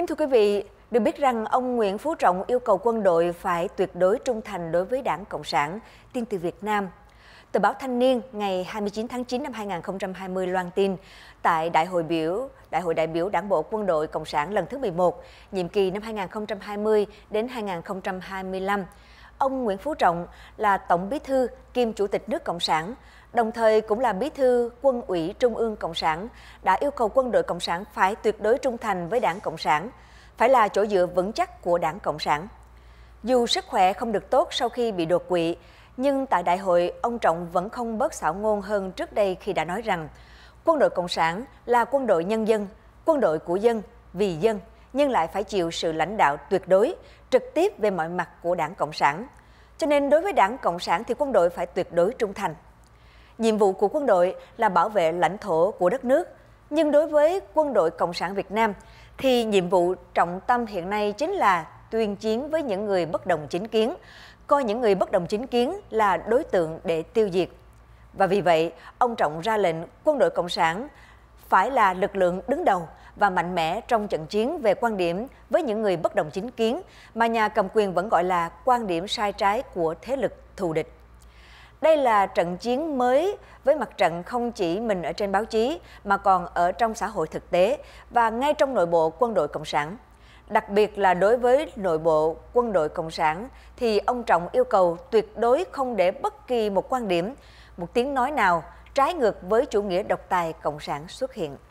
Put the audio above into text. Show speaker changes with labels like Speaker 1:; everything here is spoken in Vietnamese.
Speaker 1: Kính thưa quý vị, được biết rằng ông Nguyễn Phú Trọng yêu cầu quân đội phải tuyệt đối trung thành đối với Đảng Cộng sản, tin từ Việt Nam. Tờ báo Thanh niên ngày 29 tháng 9 năm 2020 loan tin tại Đại hội biểu Đại hội đại biểu Đảng bộ Quân đội Cộng sản lần thứ 11, nhiệm kỳ năm 2020 đến 2025 ông Nguyễn Phú Trọng là Tổng Bí thư kiêm Chủ tịch nước Cộng sản, đồng thời cũng là Bí thư Quân ủy Trung ương Cộng sản, đã yêu cầu quân đội Cộng sản phải tuyệt đối trung thành với Đảng Cộng sản, phải là chỗ dựa vững chắc của Đảng Cộng sản. Dù sức khỏe không được tốt sau khi bị đột quỵ, nhưng tại đại hội, ông Trọng vẫn không bớt xảo ngôn hơn trước đây khi đã nói rằng quân đội Cộng sản là quân đội nhân dân, quân đội của dân, vì dân, nhưng lại phải chịu sự lãnh đạo tuyệt đối, trực tiếp về mọi mặt của đảng Cộng sản. Cho nên đối với đảng Cộng sản thì quân đội phải tuyệt đối trung thành. Nhiệm vụ của quân đội là bảo vệ lãnh thổ của đất nước. Nhưng đối với quân đội Cộng sản Việt Nam thì nhiệm vụ trọng tâm hiện nay chính là tuyên chiến với những người bất đồng chính kiến, coi những người bất đồng chính kiến là đối tượng để tiêu diệt. Và vì vậy, ông Trọng ra lệnh quân đội Cộng sản phải là lực lượng đứng đầu và mạnh mẽ trong trận chiến về quan điểm với những người bất đồng chính kiến mà nhà cầm quyền vẫn gọi là quan điểm sai trái của thế lực thù địch. Đây là trận chiến mới với mặt trận không chỉ mình ở trên báo chí mà còn ở trong xã hội thực tế và ngay trong nội bộ quân đội Cộng sản. Đặc biệt là đối với nội bộ quân đội Cộng sản thì ông Trọng yêu cầu tuyệt đối không để bất kỳ một quan điểm, một tiếng nói nào trái ngược với chủ nghĩa độc tài Cộng sản xuất hiện.